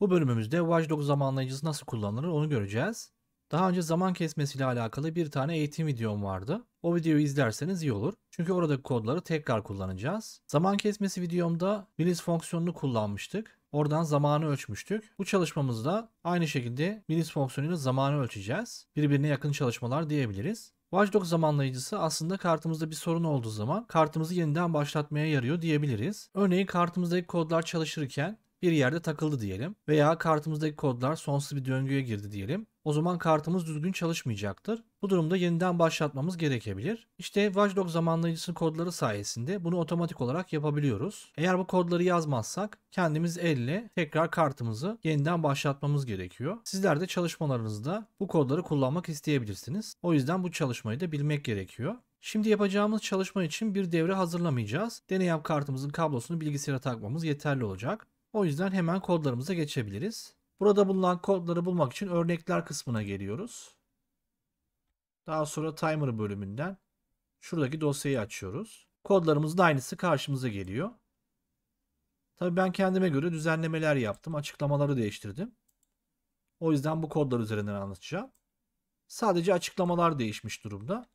Bu bölümümüzde watchdog zamanlayıcısı nasıl kullanılır onu göreceğiz. Daha önce zaman kesmesi ile alakalı bir tane eğitim videom vardı. O videoyu izlerseniz iyi olur. Çünkü oradaki kodları tekrar kullanacağız. Zaman kesmesi videomda milis fonksiyonunu kullanmıştık. Oradan zamanı ölçmüştük. Bu çalışmamızda aynı şekilde milis fonksiyonuyla zamanı ölçeceğiz. Birbirine yakın çalışmalar diyebiliriz. Watchdog zamanlayıcısı aslında kartımızda bir sorun olduğu zaman kartımızı yeniden başlatmaya yarıyor diyebiliriz. Örneğin kartımızdaki kodlar çalışırken bir yerde takıldı diyelim veya kartımızdaki kodlar sonsuz bir döngüye girdi diyelim. O zaman kartımız düzgün çalışmayacaktır. Bu durumda yeniden başlatmamız gerekebilir. İşte Watchdog zamanlayıcısının kodları sayesinde bunu otomatik olarak yapabiliyoruz. Eğer bu kodları yazmazsak kendimiz elle tekrar kartımızı yeniden başlatmamız gerekiyor. Sizler de çalışmalarınızda bu kodları kullanmak isteyebilirsiniz. O yüzden bu çalışmayı da bilmek gerekiyor. Şimdi yapacağımız çalışma için bir devre hazırlamayacağız. Deneyim kartımızın kablosunu bilgisayara takmamız yeterli olacak. O yüzden hemen kodlarımıza geçebiliriz. Burada bulunan kodları bulmak için örnekler kısmına geliyoruz. Daha sonra timer bölümünden şuradaki dosyayı açıyoruz. Kodlarımız da aynısı karşımıza geliyor. Tabii ben kendime göre düzenlemeler yaptım. Açıklamaları değiştirdim. O yüzden bu kodlar üzerinden anlatacağım. Sadece açıklamalar değişmiş durumda.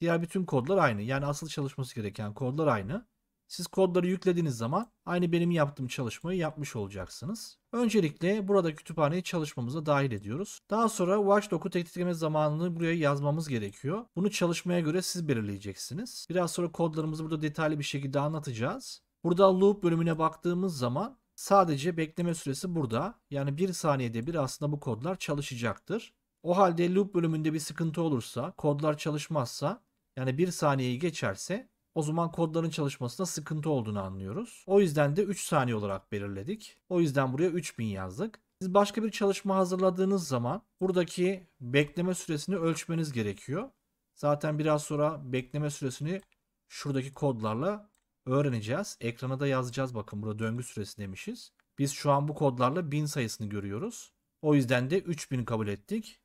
Diğer bütün kodlar aynı. Yani asıl çalışması gereken kodlar aynı. Siz kodları yüklediğiniz zaman aynı benim yaptığım çalışmayı yapmış olacaksınız. Öncelikle burada kütüphaneyi çalışmamıza dahil ediyoruz. Daha sonra watchdog'u tekleme zamanını buraya yazmamız gerekiyor. Bunu çalışmaya göre siz belirleyeceksiniz. Biraz sonra kodlarımızı burada detaylı bir şekilde anlatacağız. Burada loop bölümüne baktığımız zaman sadece bekleme süresi burada. Yani 1 saniyede bir aslında bu kodlar çalışacaktır. O halde loop bölümünde bir sıkıntı olursa, kodlar çalışmazsa yani 1 saniyeyi geçerse o zaman kodların çalışmasında sıkıntı olduğunu anlıyoruz. O yüzden de 3 saniye olarak belirledik. O yüzden buraya 3000 yazdık. Siz başka bir çalışma hazırladığınız zaman buradaki bekleme süresini ölçmeniz gerekiyor. Zaten biraz sonra bekleme süresini şuradaki kodlarla öğreneceğiz. Ekrana da yazacağız bakın burada döngü süresi demişiz. Biz şu an bu kodlarla 1000 sayısını görüyoruz. O yüzden de 3000 kabul ettik.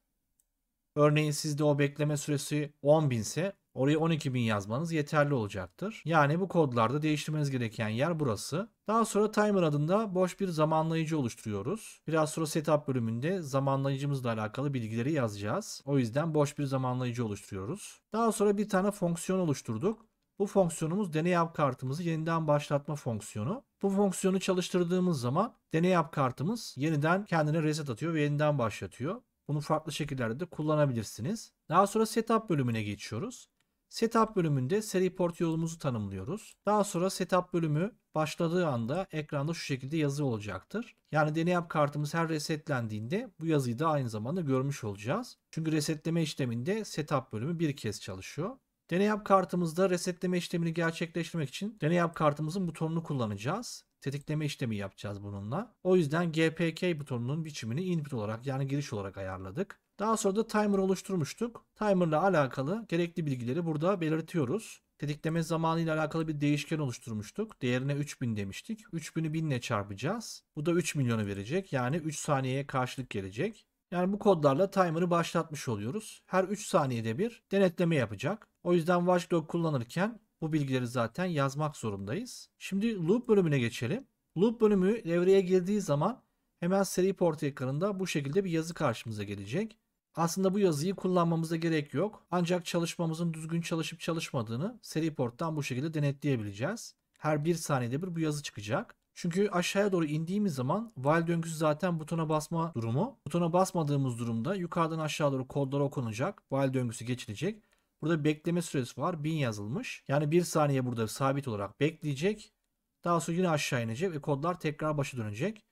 Örneğin sizde o bekleme süresi 10.000 ise Oraya 12.000 yazmanız yeterli olacaktır. Yani bu kodlarda değiştirmeniz gereken yer burası. Daha sonra timer adında boş bir zamanlayıcı oluşturuyoruz. Biraz sonra setup bölümünde zamanlayıcımızla alakalı bilgileri yazacağız. O yüzden boş bir zamanlayıcı oluşturuyoruz. Daha sonra bir tane fonksiyon oluşturduk. Bu fonksiyonumuz deney app kartımızı yeniden başlatma fonksiyonu. Bu fonksiyonu çalıştırdığımız zaman deney app kartımız yeniden kendine reset atıyor ve yeniden başlatıyor. Bunu farklı şekillerde de kullanabilirsiniz. Daha sonra setup bölümüne geçiyoruz. Setup bölümünde seri port yolumuzu tanımlıyoruz. Daha sonra setup bölümü başladığı anda ekranda şu şekilde yazı olacaktır. Yani deneyap kartımız her resetlendiğinde bu yazıyı da aynı zamanda görmüş olacağız. Çünkü resetleme işleminde setup bölümü bir kez çalışıyor. Deneyap kartımızda resetleme işlemini gerçekleştirmek için deneyap kartımızın butonunu kullanacağız. Tetikleme işlemi yapacağız bununla. O yüzden GPK butonunun biçimini input olarak yani giriş olarak ayarladık. Daha sonra da timer oluşturmuştuk. Timer ile alakalı gerekli bilgileri burada belirtiyoruz. Tetikleme zamanı ile alakalı bir değişken oluşturmuştuk. Değerine 3000 demiştik. 3000'i 1000 ile çarpacağız. Bu da 3 milyonu verecek. Yani 3 saniyeye karşılık gelecek. Yani bu kodlarla timer'ı başlatmış oluyoruz. Her 3 saniyede bir denetleme yapacak. O yüzden watchdog kullanırken bu bilgileri zaten yazmak zorundayız. Şimdi loop bölümüne geçelim. Loop bölümü devreye girdiği zaman hemen seri port ekranında bu şekilde bir yazı karşımıza gelecek. Aslında bu yazıyı kullanmamıza gerek yok. Ancak çalışmamızın düzgün çalışıp çalışmadığını Seriport'tan bu şekilde denetleyebileceğiz. Her bir saniyede bir bu yazı çıkacak. Çünkü aşağıya doğru indiğimiz zaman while döngüsü zaten butona basma durumu. Butona basmadığımız durumda yukarıdan aşağı doğru kodlar okunacak. While döngüsü geçilecek. Burada bekleme süresi var. 1000 yazılmış. Yani bir saniye burada sabit olarak bekleyecek. Daha sonra yine aşağı inecek ve kodlar tekrar başa dönecek.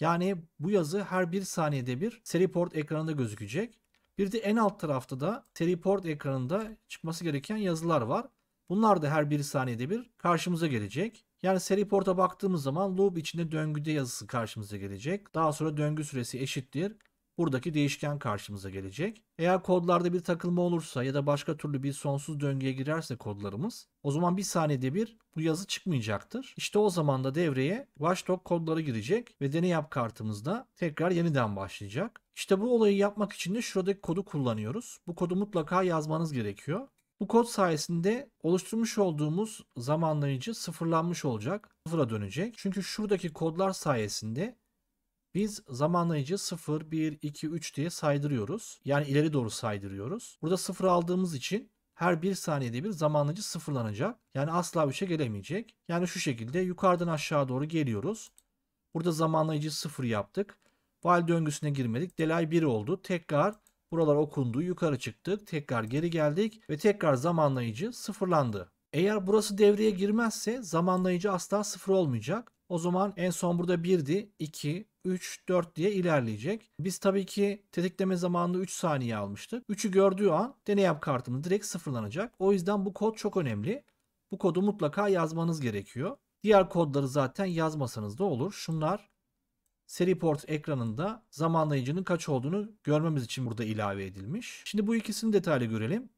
Yani bu yazı her bir saniyede bir seri port ekranında gözükecek. Bir de en alt tarafta da teleport ekranında çıkması gereken yazılar var. Bunlar da her bir saniyede bir karşımıza gelecek. Yani seri porta baktığımız zaman loop içinde döngüde yazısı karşımıza gelecek. Daha sonra döngü süresi eşittir buradaki değişken karşımıza gelecek. Eğer kodlarda bir takılma olursa ya da başka türlü bir sonsuz döngüye girerse kodlarımız o zaman bir saniyede bir bu yazı çıkmayacaktır. İşte o zaman da devreye watchdog kodları girecek ve deney yap kartımızda tekrar yeniden başlayacak. İşte bu olayı yapmak için de şuradaki kodu kullanıyoruz. Bu kodu mutlaka yazmanız gerekiyor. Bu kod sayesinde oluşturmuş olduğumuz zamanlayıcı sıfırlanmış olacak, sıfıra dönecek. Çünkü şuradaki kodlar sayesinde biz zamanlayıcı 0, 1, 2, 3 diye saydırıyoruz. Yani ileri doğru saydırıyoruz. Burada 0 aldığımız için her bir saniyede bir zamanlayıcı sıfırlanacak. Yani asla 3'e gelemeyecek. Yani şu şekilde yukarıdan aşağı doğru geliyoruz. Burada zamanlayıcı 0 yaptık. While döngüsüne girmedik. Delay 1 oldu. Tekrar buralar okundu. Yukarı çıktık. Tekrar geri geldik. Ve tekrar zamanlayıcı sıfırlandı. Eğer burası devreye girmezse zamanlayıcı asla sıfır olmayacak. O zaman en son burada 1'di. 2, 3, 4 diye ilerleyecek. Biz tabii ki tetikleme zamanını 3 saniye almıştık. 3'ü gördüğü an yap kartımız direkt sıfırlanacak. O yüzden bu kod çok önemli. Bu kodu mutlaka yazmanız gerekiyor. Diğer kodları zaten yazmasanız da olur. Şunlar seri port ekranında zamanlayıcının kaç olduğunu görmemiz için burada ilave edilmiş. Şimdi bu ikisini detaylı görelim.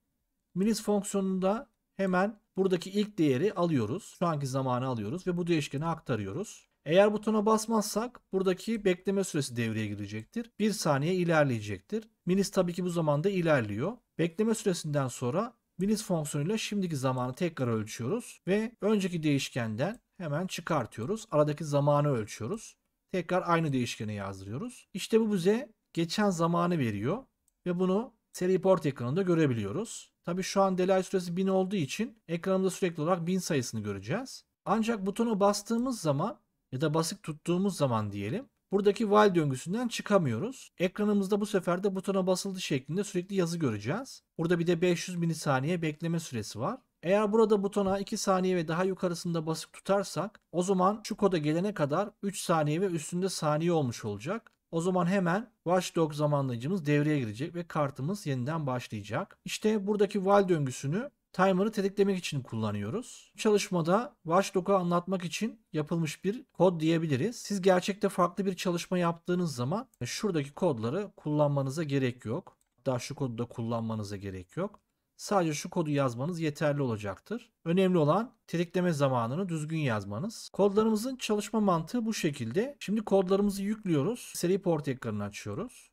Minis fonksiyonunda hemen buradaki ilk değeri alıyoruz. Şu anki zamanı alıyoruz ve bu değişkeni aktarıyoruz. Eğer butona basmazsak buradaki bekleme süresi devreye girecektir. 1 saniye ilerleyecektir. Minis tabii ki bu zamanda ilerliyor. Bekleme süresinden sonra minis fonksiyonuyla şimdiki zamanı tekrar ölçüyoruz ve önceki değişkenden hemen çıkartıyoruz. Aradaki zamanı ölçüyoruz. Tekrar aynı değişkene yazdırıyoruz. İşte bu bize geçen zamanı veriyor ve bunu seri port ekranında görebiliyoruz. Tabi şu an delay süresi 1000 olduğu için ekranımızda sürekli olarak 1000 sayısını göreceğiz. Ancak butona bastığımız zaman ya da basık tuttuğumuz zaman diyelim buradaki while döngüsünden çıkamıyoruz. Ekranımızda bu sefer de butona basıldı şeklinde sürekli yazı göreceğiz. Burada bir de 500 milisaniye bekleme süresi var. Eğer burada butona 2 saniye ve daha yukarısında basık tutarsak o zaman şu koda gelene kadar 3 saniye ve üstünde saniye olmuş olacak. O zaman hemen watchdog zamanlayıcımız devreye girecek ve kartımız yeniden başlayacak. İşte buradaki while döngüsünü timer'ı tetiklemek için kullanıyoruz. Bu çalışmada watchdog'u anlatmak için yapılmış bir kod diyebiliriz. Siz gerçekte farklı bir çalışma yaptığınız zaman şuradaki kodları kullanmanıza gerek yok. Hatta şu kodu da kullanmanıza gerek yok. Sadece şu kodu yazmanız yeterli olacaktır. Önemli olan tetikleme zamanını düzgün yazmanız. Kodlarımızın çalışma mantığı bu şekilde. Şimdi kodlarımızı yüklüyoruz. Seri port ekranını açıyoruz.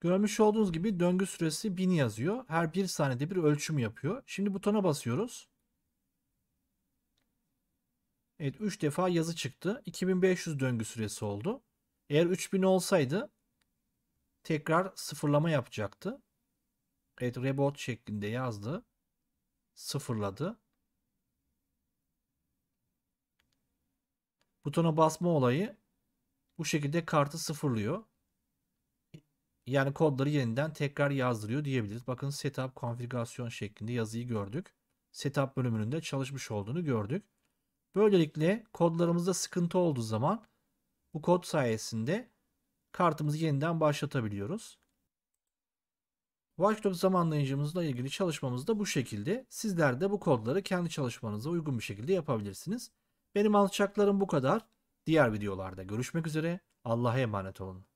Görmüş olduğunuz gibi döngü süresi 1000 yazıyor. Her 1 saniyede bir ölçüm yapıyor. Şimdi butona basıyoruz. Evet 3 defa yazı çıktı. 2500 döngü süresi oldu. Eğer 3000 olsaydı tekrar sıfırlama yapacaktı. Evet reboot şeklinde yazdı. Sıfırladı. Butona basma olayı bu şekilde kartı sıfırlıyor. Yani kodları yeniden tekrar yazdırıyor diyebiliriz. Bakın setup konfigürasyon şeklinde yazıyı gördük. Setup bölümünün de çalışmış olduğunu gördük. Böylelikle kodlarımızda sıkıntı olduğu zaman bu kod sayesinde kartımızı yeniden başlatabiliyoruz. Watchdog zamanlayıcımızla ilgili çalışmamız da bu şekilde. Sizler de bu kodları kendi çalışmanıza uygun bir şekilde yapabilirsiniz. Benim alçaklarım bu kadar. Diğer videolarda görüşmek üzere. Allah'a emanet olun.